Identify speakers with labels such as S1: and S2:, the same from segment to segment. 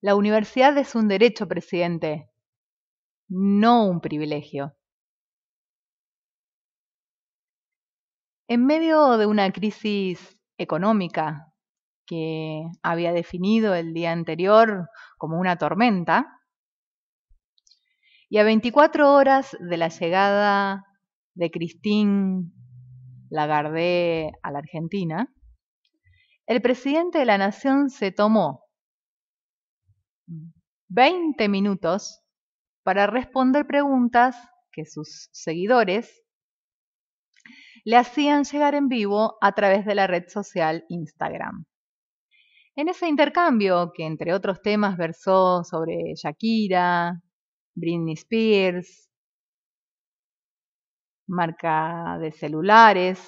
S1: La universidad es un derecho, presidente, no un privilegio. En medio de una crisis económica que había definido el día anterior como una tormenta, y a 24 horas de la llegada de Christine Lagarde a la Argentina, el presidente de la Nación se tomó 20 minutos para responder preguntas que sus seguidores le hacían llegar en vivo a través de la red social Instagram. En ese intercambio, que entre otros temas versó sobre Shakira, Britney Spears, marca de celulares,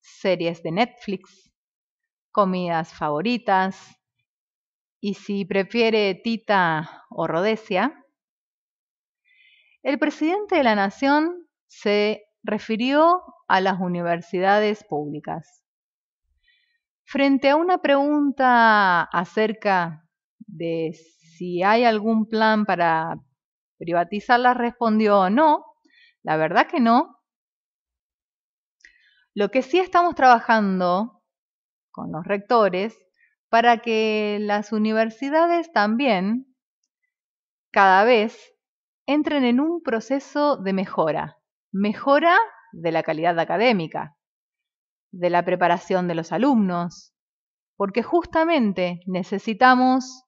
S1: series de Netflix, comidas favoritas, y si prefiere Tita o Rhodesia, el presidente de la nación se refirió a las universidades públicas. Frente a una pregunta acerca de si hay algún plan para privatizarlas, respondió no, la verdad que no. Lo que sí estamos trabajando con los rectores para que las universidades también cada vez entren en un proceso de mejora, mejora de la calidad académica, de la preparación de los alumnos, porque justamente necesitamos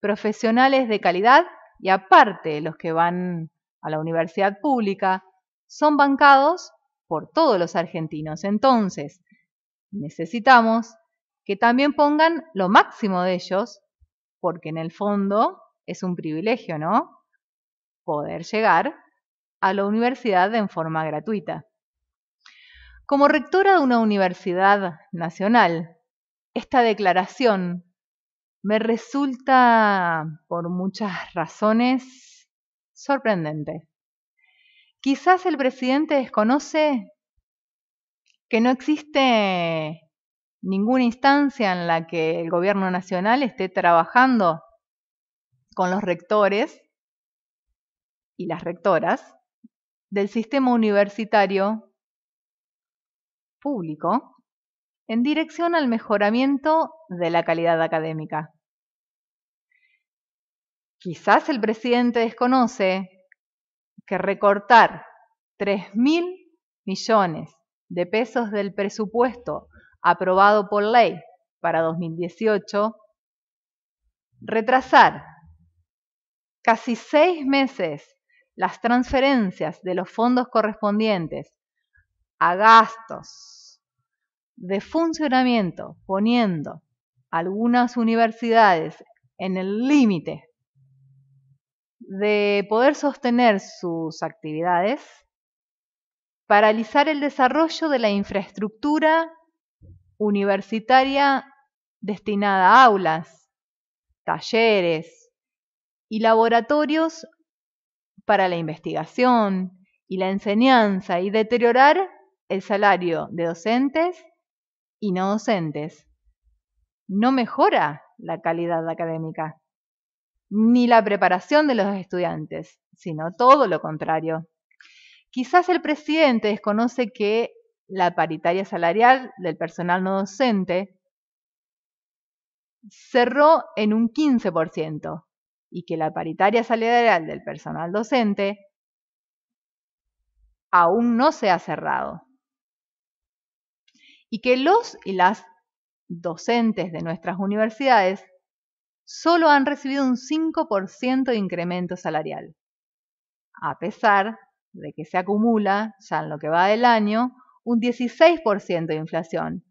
S1: profesionales de calidad y aparte los que van a la universidad pública son bancados por todos los argentinos. Entonces, necesitamos que también pongan lo máximo de ellos, porque en el fondo es un privilegio, ¿no? Poder llegar a la universidad en forma gratuita. Como rectora de una universidad nacional, esta declaración me resulta, por muchas razones, sorprendente. Quizás el presidente desconoce que no existe ninguna instancia en la que el gobierno nacional esté trabajando con los rectores y las rectoras del sistema universitario público en dirección al mejoramiento de la calidad académica. Quizás el presidente desconoce que recortar 3.000 millones de pesos del presupuesto aprobado por ley para 2018, retrasar casi seis meses las transferencias de los fondos correspondientes a gastos de funcionamiento, poniendo algunas universidades en el límite de poder sostener sus actividades, paralizar el desarrollo de la infraestructura universitaria destinada a aulas, talleres y laboratorios para la investigación y la enseñanza y deteriorar el salario de docentes y no docentes. No mejora la calidad académica ni la preparación de los estudiantes, sino todo lo contrario. Quizás el presidente desconoce que la paritaria salarial del personal no docente cerró en un 15% y que la paritaria salarial del personal docente aún no se ha cerrado. Y que los y las docentes de nuestras universidades solo han recibido un 5% de incremento salarial, a pesar de que se acumula, ya en lo que va del año, un 16% de inflación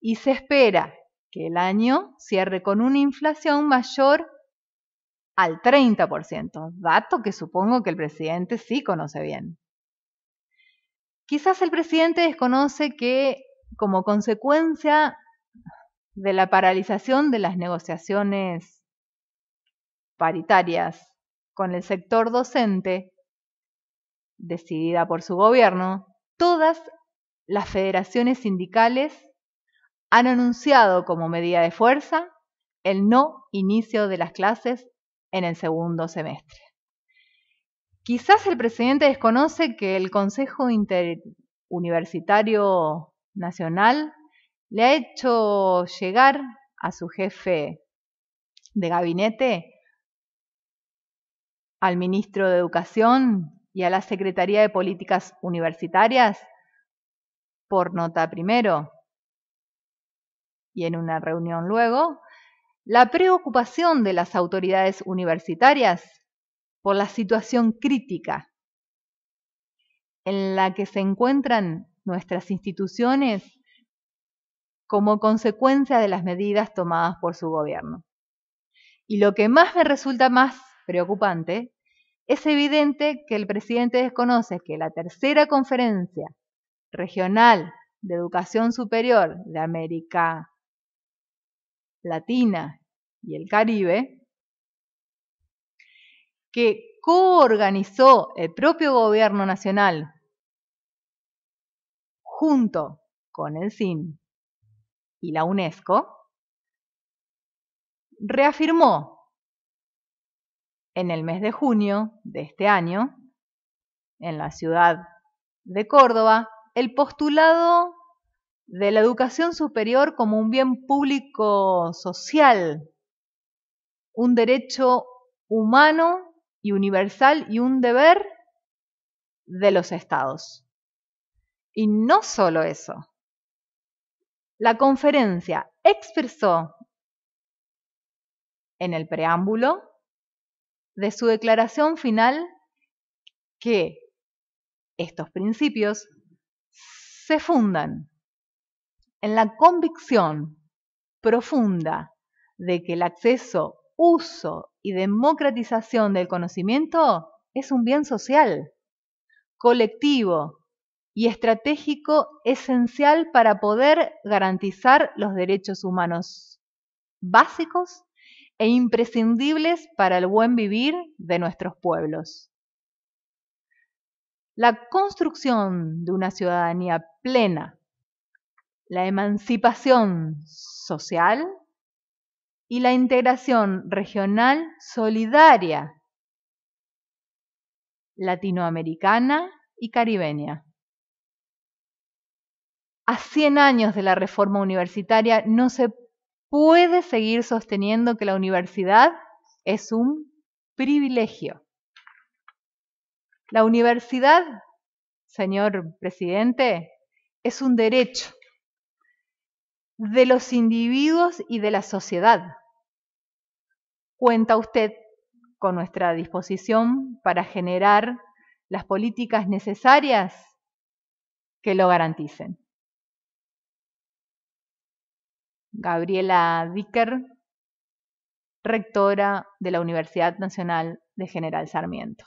S1: y se espera que el año cierre con una inflación mayor al 30%, dato que supongo que el presidente sí conoce bien. Quizás el presidente desconoce que como consecuencia de la paralización de las negociaciones paritarias con el sector docente, decidida por su gobierno, todas las federaciones sindicales han anunciado como medida de fuerza el no inicio de las clases en el segundo semestre. Quizás el presidente desconoce que el Consejo Interuniversitario Nacional le ha hecho llegar a su jefe de gabinete, al ministro de Educación y a la Secretaría de Políticas Universitarias por nota primero y en una reunión luego, la preocupación de las autoridades universitarias por la situación crítica en la que se encuentran nuestras instituciones como consecuencia de las medidas tomadas por su gobierno. Y lo que más me resulta más preocupante, es evidente que el presidente desconoce que la tercera conferencia Regional de Educación Superior de América Latina y el Caribe, que coorganizó el propio gobierno nacional junto con el CIN y la UNESCO, reafirmó en el mes de junio de este año, en la ciudad de Córdoba, el postulado de la educación superior como un bien público social, un derecho humano y universal y un deber de los estados. Y no solo eso. La conferencia expresó en el preámbulo de su declaración final que estos principios se fundan en la convicción profunda de que el acceso, uso y democratización del conocimiento es un bien social, colectivo y estratégico esencial para poder garantizar los derechos humanos básicos e imprescindibles para el buen vivir de nuestros pueblos la construcción de una ciudadanía plena, la emancipación social y la integración regional solidaria latinoamericana y caribeña. A 100 años de la reforma universitaria no se puede seguir sosteniendo que la universidad es un privilegio. La universidad, señor presidente, es un derecho de los individuos y de la sociedad. Cuenta usted con nuestra disposición para generar las políticas necesarias que lo garanticen. Gabriela Dicker, rectora de la Universidad Nacional de General Sarmiento.